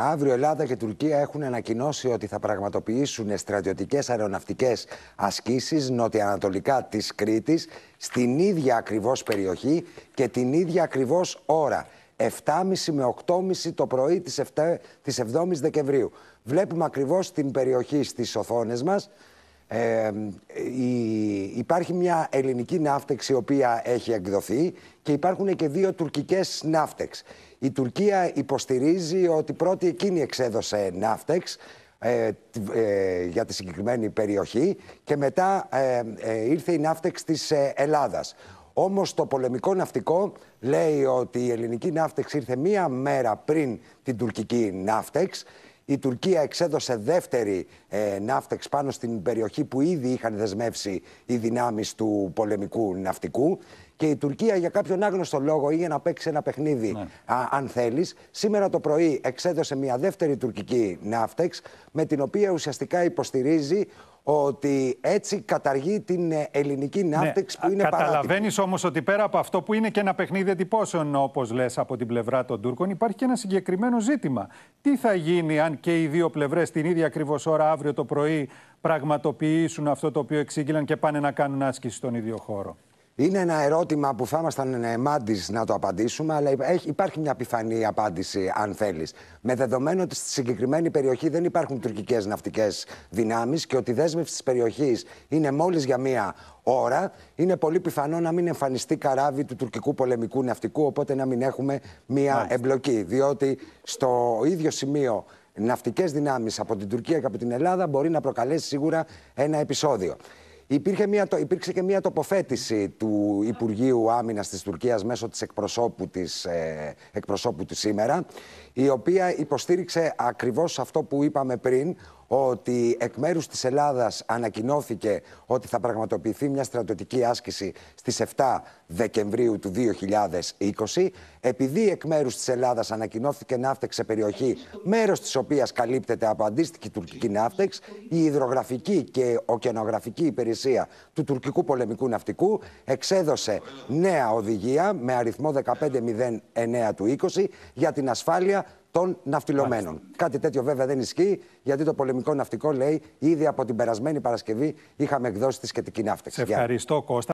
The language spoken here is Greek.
Αύριο Ελλάδα και Τουρκία έχουν ανακοινώσει ότι θα πραγματοποιήσουν στρατιωτικές αεροναυτικές ασκήσεις νοτιοανατολικά της Κρήτης στην ίδια ακριβώς περιοχή και την ίδια ακριβώς ώρα. 7.30 με 8.30 το πρωί της, 7, της ης Δεκεμβρίου. Βλέπουμε ακριβώς την περιοχή στις οθόνες μας. Ε, υπάρχει μια ελληνική ναύτεξη, η οποία έχει εκδοθεί και υπάρχουν και δύο τουρκικές ναύτεξ. Η Τουρκία υποστηρίζει ότι πρώτη εκείνη εξέδωσε ναύτεξ ε, ε, για τη συγκεκριμένη περιοχή και μετά ε, ε ήρθε η ναύτεξ της Ελλάδας. Όμως το πολεμικό ναυτικό λέει ότι η ελληνική ναύτεξ ήρθε μία μέρα πριν την τουρκική ναύτεξ η Τουρκία εξέδωσε δεύτερη ε, ναύτεξ πάνω στην περιοχή που ήδη είχαν δεσμεύσει οι δυνάμεις του πολεμικού ναυτικού. Και η Τουρκία για κάποιον άγνωστο λόγο ή για να παίξει ένα παιχνίδι, ναι. αν θέλεις, σήμερα το πρωί εξέδωσε μια δεύτερη τουρκική ναύτεξ, με την οποία ουσιαστικά υποστηρίζει ότι έτσι καταργεί την ε, ελληνική ναύτεξ που είναι παράδειγμα. Καταλαβαίνεις όμως ότι πέρα από αυτό που είναι και ένα παιχνίδι εντυπώσεων, όπως λες από την πλευρά των Τούρκων, υπάρχει και ένα συγκεκριμένο ζήτημα. Τι θα γίνει αν και οι δύο πλευρές την ίδια ακριβώς ώρα αύριο το πρωί πραγματοποιήσουν αυτό το οποίο εξήγηλαν και πάνε να κάνουν άσκηση στον ίδιο χώρο. Είναι ένα ερώτημα που θα ήμασταν ε, μάντη να το απαντήσουμε, αλλά υπάρχει μια πιθανή απάντηση, αν θέλεις. Με δεδομένο ότι στη συγκεκριμένη περιοχή δεν υπάρχουν τουρκικές ναυτικές δυνάμεις και ότι η δέσμευση της περιοχής είναι μόλις για μία ώρα, είναι πολύ πιθανό να μην εμφανιστεί καράβι του τουρκικού πολεμικού ναυτικού, οπότε να μην έχουμε μία εμπλοκή. Διότι στο ίδιο σημείο ναυτικές δυνάμεις από την Τουρκία και από την Ελλάδα μπορεί να προκαλέσει σίγουρα ένα επεισόδιο. Υπήρχε μια, υπήρξε και μια τοποθέτηση του Υπουργείου Άμυνας της Τουρκίας μέσω της εκπροσώπου της, ε, εκπροσώπου της σήμερα, η οποία υποστήριξε ακριβώς αυτό που είπαμε πριν, ότι εκ μέρους της Ελλάδας ανακοινώθηκε ότι θα πραγματοποιηθεί μια στρατιωτική άσκηση στις 7 Δεκεμβρίου του 2020. Επειδή εκ μέρους της Ελλάδας ανακοινώθηκε ναύτεξ σε περιοχή, μέρος της οποίας καλύπτεται από αντίστοιχη τουρκική ναύτεξ, η υδρογραφική και Οκενογραφική υπηρεσία του τουρκικού πολεμικού ναυτικού εξέδωσε νέα οδηγία με αριθμό 1509 του 20 για την ασφάλεια των ναυτιλωμένων. Κάτι τέτοιο βέβαια δεν ισχύει, γιατί το πολεμικό ναυτικό λέει ήδη από την περασμένη Παρασκευή είχαμε εκδώσει τη σχετική ναύτεξη. Σε ευχαριστώ, Κώστα.